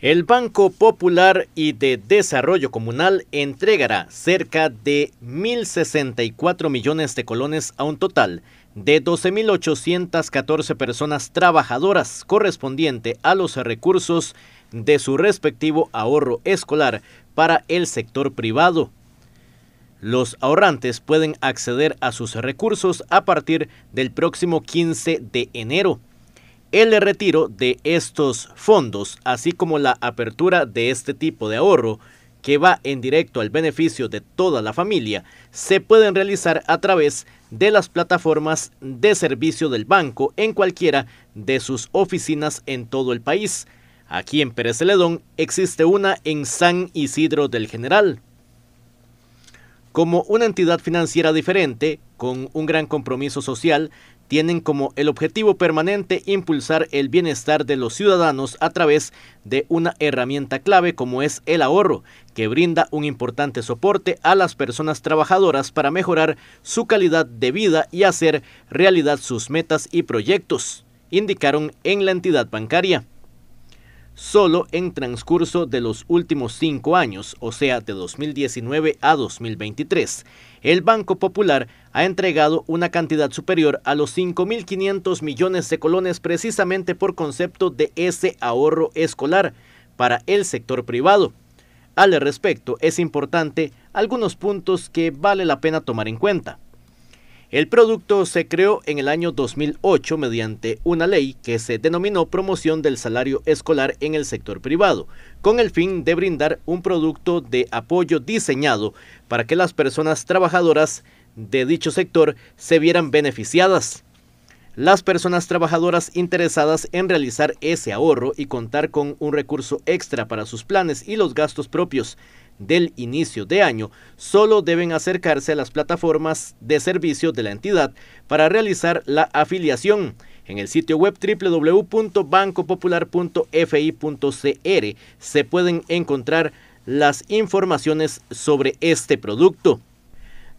El Banco Popular y de Desarrollo Comunal entregará cerca de 1.064 millones de colones a un total de 12.814 personas trabajadoras correspondiente a los recursos de su respectivo ahorro escolar para el sector privado. Los ahorrantes pueden acceder a sus recursos a partir del próximo 15 de enero el retiro de estos fondos, así como la apertura de este tipo de ahorro que va en directo al beneficio de toda la familia, se pueden realizar a través de las plataformas de servicio del banco en cualquiera de sus oficinas en todo el país. Aquí en Pérez Celedón existe una en San Isidro del General. Como una entidad financiera diferente, con un gran compromiso social, tienen como el objetivo permanente impulsar el bienestar de los ciudadanos a través de una herramienta clave como es el ahorro, que brinda un importante soporte a las personas trabajadoras para mejorar su calidad de vida y hacer realidad sus metas y proyectos, indicaron en la entidad bancaria solo en transcurso de los últimos cinco años, o sea, de 2019 a 2023. El Banco Popular ha entregado una cantidad superior a los 5.500 millones de colones precisamente por concepto de ese ahorro escolar para el sector privado. Al respecto, es importante algunos puntos que vale la pena tomar en cuenta. El producto se creó en el año 2008 mediante una ley que se denominó promoción del salario escolar en el sector privado, con el fin de brindar un producto de apoyo diseñado para que las personas trabajadoras de dicho sector se vieran beneficiadas. Las personas trabajadoras interesadas en realizar ese ahorro y contar con un recurso extra para sus planes y los gastos propios del inicio de año, solo deben acercarse a las plataformas de servicio de la entidad para realizar la afiliación. En el sitio web www.bancopopular.fi.cr se pueden encontrar las informaciones sobre este producto.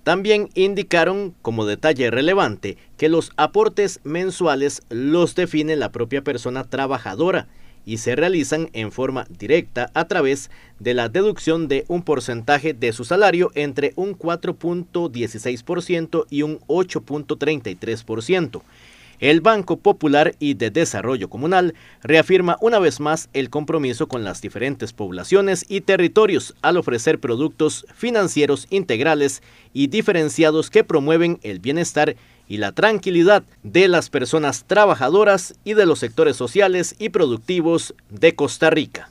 También indicaron, como detalle relevante, que los aportes mensuales los define la propia persona trabajadora y se realizan en forma directa a través de la deducción de un porcentaje de su salario entre un 4.16% y un 8.33%. El Banco Popular y de Desarrollo Comunal reafirma una vez más el compromiso con las diferentes poblaciones y territorios al ofrecer productos financieros integrales y diferenciados que promueven el bienestar y la tranquilidad de las personas trabajadoras y de los sectores sociales y productivos de Costa Rica.